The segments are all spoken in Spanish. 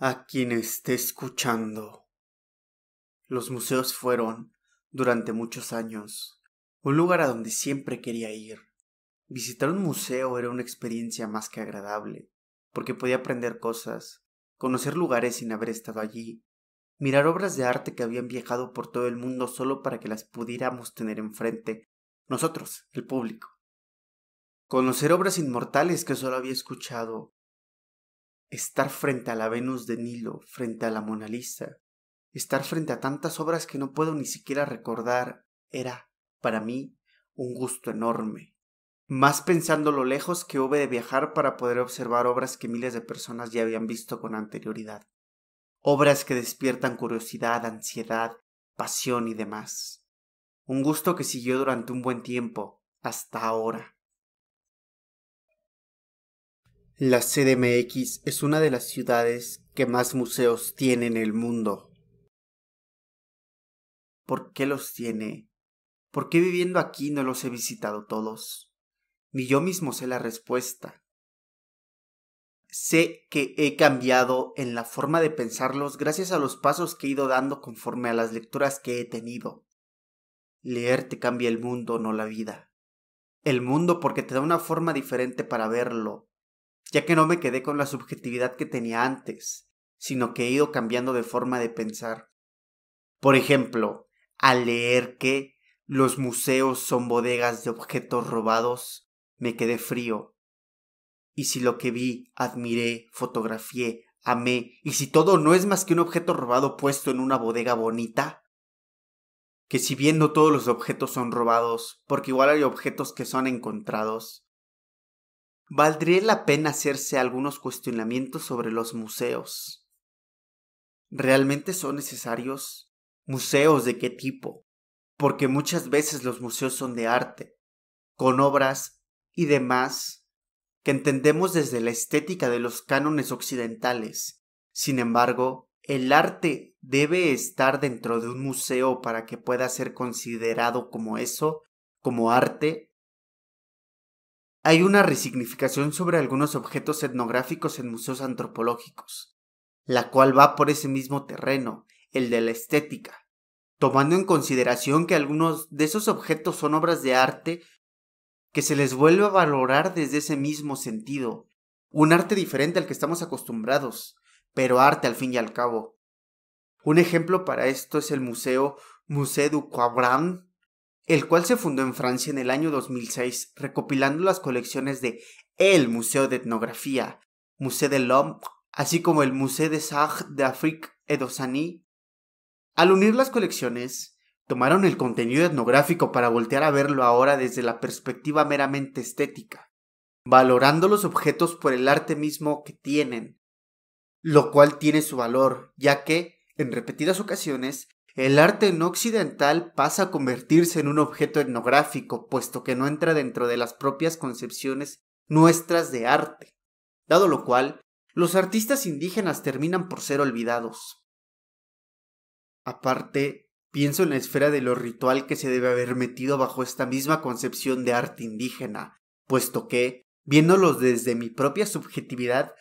a quien esté escuchando. Los museos fueron, durante muchos años, un lugar a donde siempre quería ir. Visitar un museo era una experiencia más que agradable, porque podía aprender cosas, conocer lugares sin haber estado allí, mirar obras de arte que habían viajado por todo el mundo solo para que las pudiéramos tener enfrente, nosotros, el público. Conocer obras inmortales que solo había escuchado estar frente a la Venus de Nilo, frente a la Mona Lisa, estar frente a tantas obras que no puedo ni siquiera recordar, era, para mí, un gusto enorme. Más pensando lo lejos que hube de viajar para poder observar obras que miles de personas ya habían visto con anterioridad. Obras que despiertan curiosidad, ansiedad, pasión y demás. Un gusto que siguió durante un buen tiempo, hasta ahora. La CDMX es una de las ciudades que más museos tiene en el mundo. ¿Por qué los tiene? ¿Por qué viviendo aquí no los he visitado todos? Ni yo mismo sé la respuesta. Sé que he cambiado en la forma de pensarlos gracias a los pasos que he ido dando conforme a las lecturas que he tenido. Leer te cambia el mundo, no la vida. El mundo porque te da una forma diferente para verlo, ya que no me quedé con la subjetividad que tenía antes, sino que he ido cambiando de forma de pensar. Por ejemplo, al leer que los museos son bodegas de objetos robados, me quedé frío. Y si lo que vi, admiré, fotografié, amé, y si todo no es más que un objeto robado puesto en una bodega bonita, que si viendo todos los objetos son robados, porque igual hay objetos que son encontrados, valdría la pena hacerse algunos cuestionamientos sobre los museos. ¿Realmente son necesarios? ¿Museos de qué tipo? Porque muchas veces los museos son de arte, con obras y demás que entendemos desde la estética de los cánones occidentales. Sin embargo, el arte debe estar dentro de un museo para que pueda ser considerado como eso, como arte hay una resignificación sobre algunos objetos etnográficos en museos antropológicos, la cual va por ese mismo terreno, el de la estética, tomando en consideración que algunos de esos objetos son obras de arte que se les vuelve a valorar desde ese mismo sentido, un arte diferente al que estamos acostumbrados, pero arte al fin y al cabo. Un ejemplo para esto es el museo Musée du Quabran el cual se fundó en Francia en el año 2006, recopilando las colecciones de el Museo de Etnografía, Museo de l'Homme, así como el Museo des Arts d'Afrique et d'Océanie. Al unir las colecciones, tomaron el contenido etnográfico para voltear a verlo ahora desde la perspectiva meramente estética, valorando los objetos por el arte mismo que tienen, lo cual tiene su valor, ya que, en repetidas ocasiones, el arte no occidental pasa a convertirse en un objeto etnográfico, puesto que no entra dentro de las propias concepciones nuestras de arte, dado lo cual, los artistas indígenas terminan por ser olvidados. Aparte, pienso en la esfera de lo ritual que se debe haber metido bajo esta misma concepción de arte indígena, puesto que, viéndolos desde mi propia subjetividad,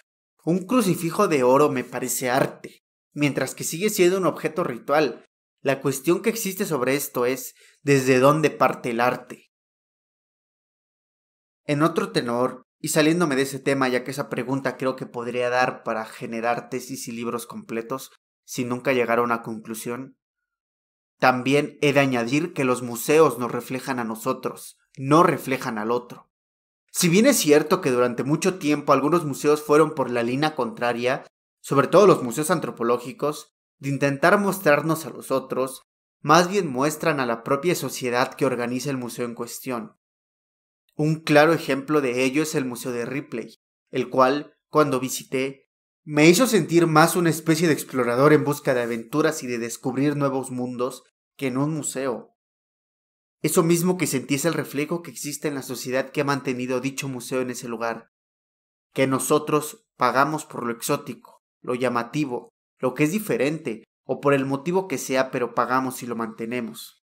un crucifijo de oro me parece arte, mientras que sigue siendo un objeto ritual, la cuestión que existe sobre esto es desde dónde parte el arte. En otro tenor, y saliéndome de ese tema, ya que esa pregunta creo que podría dar para generar tesis y libros completos si nunca llegaron a una conclusión, también he de añadir que los museos nos reflejan a nosotros, no reflejan al otro. Si bien es cierto que durante mucho tiempo algunos museos fueron por la línea contraria, sobre todo los museos antropológicos, de intentar mostrarnos a los otros, más bien muestran a la propia sociedad que organiza el museo en cuestión. Un claro ejemplo de ello es el Museo de Ripley, el cual, cuando visité, me hizo sentir más una especie de explorador en busca de aventuras y de descubrir nuevos mundos que en un museo. Eso mismo que sentí es el reflejo que existe en la sociedad que ha mantenido dicho museo en ese lugar, que nosotros pagamos por lo exótico, lo llamativo, lo que es diferente, o por el motivo que sea, pero pagamos y lo mantenemos.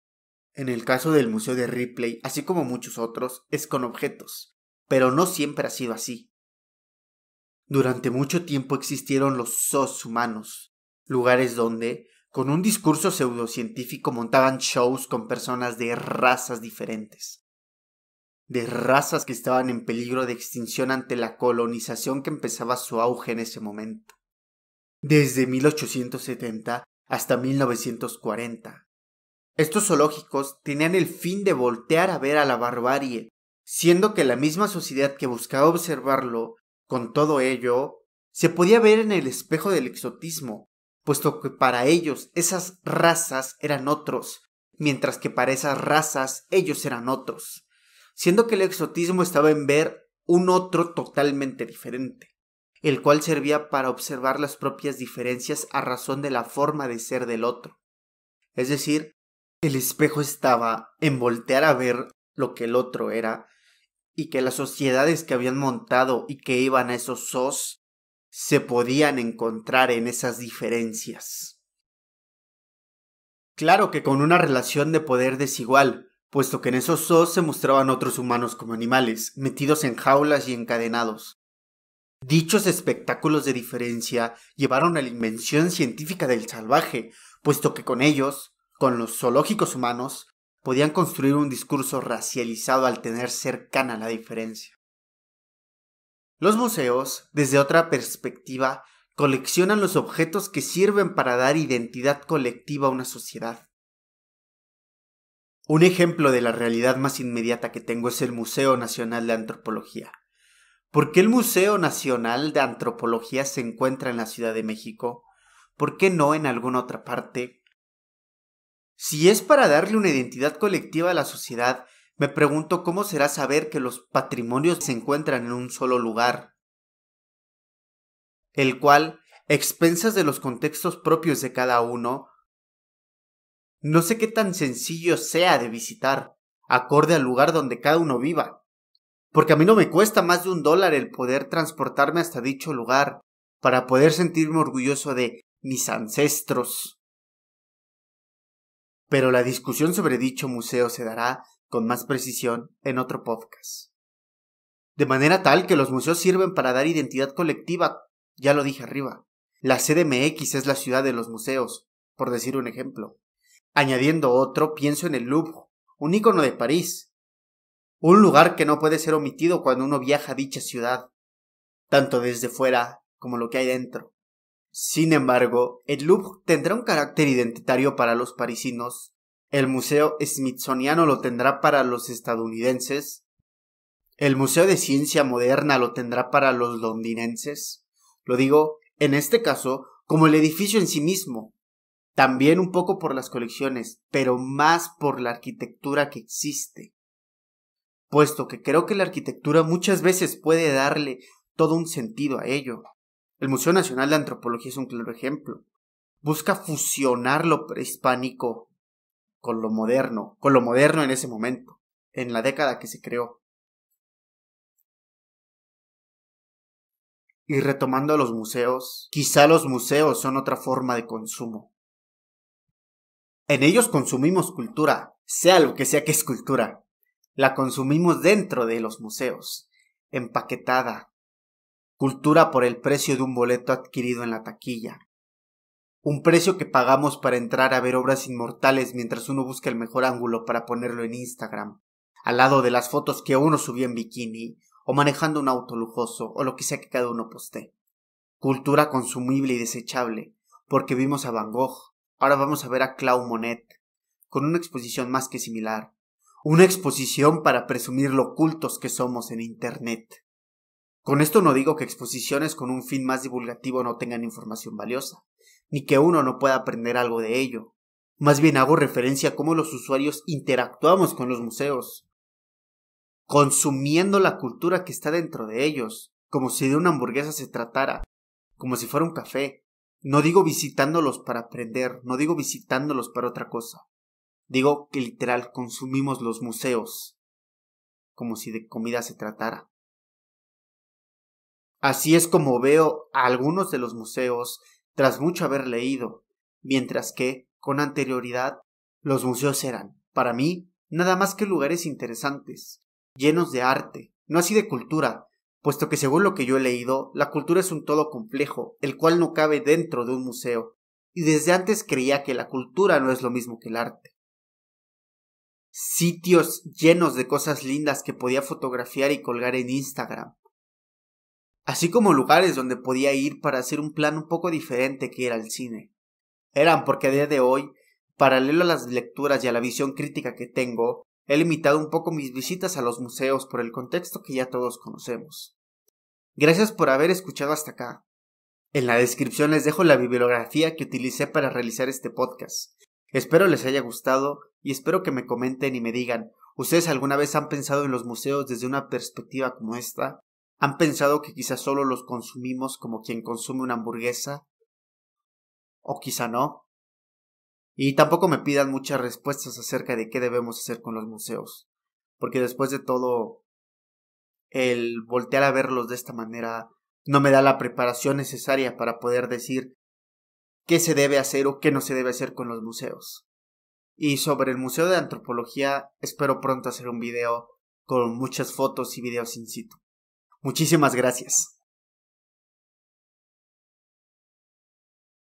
En el caso del Museo de Ripley, así como muchos otros, es con objetos, pero no siempre ha sido así. Durante mucho tiempo existieron los zoos humanos, lugares donde, con un discurso pseudocientífico, montaban shows con personas de razas diferentes. De razas que estaban en peligro de extinción ante la colonización que empezaba su auge en ese momento desde 1870 hasta 1940. Estos zoológicos tenían el fin de voltear a ver a la barbarie, siendo que la misma sociedad que buscaba observarlo, con todo ello, se podía ver en el espejo del exotismo, puesto que para ellos esas razas eran otros, mientras que para esas razas ellos eran otros, siendo que el exotismo estaba en ver un otro totalmente diferente el cual servía para observar las propias diferencias a razón de la forma de ser del otro. Es decir, el espejo estaba en voltear a ver lo que el otro era y que las sociedades que habían montado y que iban a esos SOS se podían encontrar en esas diferencias. Claro que con una relación de poder desigual, puesto que en esos sos se mostraban otros humanos como animales, metidos en jaulas y encadenados, Dichos espectáculos de diferencia llevaron a la invención científica del salvaje, puesto que con ellos, con los zoológicos humanos, podían construir un discurso racializado al tener cercana la diferencia. Los museos, desde otra perspectiva, coleccionan los objetos que sirven para dar identidad colectiva a una sociedad. Un ejemplo de la realidad más inmediata que tengo es el Museo Nacional de Antropología, ¿Por qué el Museo Nacional de Antropología se encuentra en la Ciudad de México? ¿Por qué no en alguna otra parte? Si es para darle una identidad colectiva a la sociedad, me pregunto cómo será saber que los patrimonios se encuentran en un solo lugar, el cual, expensas de los contextos propios de cada uno, no sé qué tan sencillo sea de visitar, acorde al lugar donde cada uno viva porque a mí no me cuesta más de un dólar el poder transportarme hasta dicho lugar, para poder sentirme orgulloso de mis ancestros. Pero la discusión sobre dicho museo se dará con más precisión en otro podcast. De manera tal que los museos sirven para dar identidad colectiva, ya lo dije arriba. La CDMX es la ciudad de los museos, por decir un ejemplo. Añadiendo otro, pienso en el Louvre, un icono de París, un lugar que no puede ser omitido cuando uno viaja a dicha ciudad, tanto desde fuera como lo que hay dentro. Sin embargo, el Louvre tendrá un carácter identitario para los parisinos, el Museo Smithsoniano lo tendrá para los estadounidenses, el Museo de Ciencia Moderna lo tendrá para los londinenses. Lo digo, en este caso, como el edificio en sí mismo, también un poco por las colecciones, pero más por la arquitectura que existe puesto que creo que la arquitectura muchas veces puede darle todo un sentido a ello. El Museo Nacional de Antropología es un claro ejemplo. Busca fusionar lo prehispánico con lo moderno, con lo moderno en ese momento, en la década que se creó. Y retomando a los museos, quizá los museos son otra forma de consumo. En ellos consumimos cultura, sea lo que sea que es cultura. La consumimos dentro de los museos, empaquetada. Cultura por el precio de un boleto adquirido en la taquilla. Un precio que pagamos para entrar a ver obras inmortales mientras uno busca el mejor ángulo para ponerlo en Instagram, al lado de las fotos que uno subió en bikini, o manejando un auto lujoso, o lo que sea que cada uno postee. Cultura consumible y desechable, porque vimos a Van Gogh, ahora vamos a ver a Clau Monet, con una exposición más que similar, una exposición para presumir lo cultos que somos en Internet. Con esto no digo que exposiciones con un fin más divulgativo no tengan información valiosa, ni que uno no pueda aprender algo de ello. Más bien hago referencia a cómo los usuarios interactuamos con los museos, consumiendo la cultura que está dentro de ellos, como si de una hamburguesa se tratara, como si fuera un café. No digo visitándolos para aprender, no digo visitándolos para otra cosa. Digo que literal consumimos los museos, como si de comida se tratara. Así es como veo a algunos de los museos tras mucho haber leído, mientras que, con anterioridad, los museos eran, para mí, nada más que lugares interesantes, llenos de arte, no así de cultura, puesto que según lo que yo he leído, la cultura es un todo complejo, el cual no cabe dentro de un museo, y desde antes creía que la cultura no es lo mismo que el arte sitios llenos de cosas lindas que podía fotografiar y colgar en Instagram, así como lugares donde podía ir para hacer un plan un poco diferente que era el cine. Eran porque a día de hoy, paralelo a las lecturas y a la visión crítica que tengo, he limitado un poco mis visitas a los museos por el contexto que ya todos conocemos. Gracias por haber escuchado hasta acá. En la descripción les dejo la bibliografía que utilicé para realizar este podcast Espero les haya gustado y espero que me comenten y me digan, ¿ustedes alguna vez han pensado en los museos desde una perspectiva como esta? ¿Han pensado que quizás solo los consumimos como quien consume una hamburguesa? ¿O quizá no? Y tampoco me pidan muchas respuestas acerca de qué debemos hacer con los museos, porque después de todo, el voltear a verlos de esta manera no me da la preparación necesaria para poder decir qué se debe hacer o qué no se debe hacer con los museos. Y sobre el Museo de Antropología espero pronto hacer un video con muchas fotos y videos in situ. Muchísimas gracias.